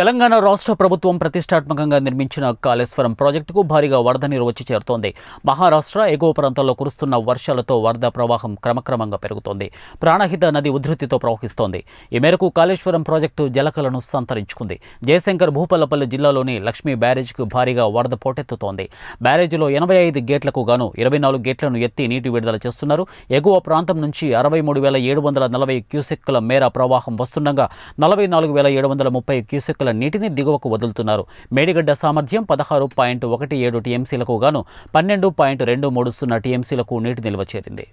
తెలంగాణ రాష్ట్ర ప్రభుత్వం ప్రతిష్టాత్మకంగా నిర్మించిన కాళేశ్వరం ప్రాజెక్టుకు భారీగా వరద నీరు వచ్చి చేరుతోంది మహారాష్ట్ర ఎగువ ప్రాంతాల్లో కురుస్తున్న వర్షాలతో వరద ప్రవాహం క్రమక్రమంగా పెరుగుతోంది ప్రాణహిత నది ఉధృతితో ప్రవహిస్తోంది ఈ మేరకు కాళేశ్వరం ప్రాజెక్టు జలకలను సంతరించుకుంది జయశంకర్ భూపల్లపల్లి జిల్లాలోని లక్ష్మీ బ్యారేజ్కు భారీగా వరద పోటెత్తుతోంది బ్యారేజీలో ఎనభై ఐదు గేట్లకు గాను ఇరవై నాలుగు గేట్లను ఎత్తి నీటి విడుదల చేస్తున్నారు ఎగువ ప్రాంతం నుంచి అరవై మూడు వేల ఏడు వందల నలభై క్యూసెక్కుల మేర ప్రవాహం వస్తుండగా నలభై నాలుగు వేల ఏడు వందల ముప్పై క్యూసెక్కుల టీఎంసీల నీటిని దిగువకు వదులుతున్నారు మేడిగడ్డ సామర్థ్యం పదహారు పాయింట్ ఒకటి ఏడు టీఎంసీలకు గాను పన్నెండు పాయింట్ రెండు మూడు సున్నా టీఎంసీలకు నీటి నిల్వ చేరింది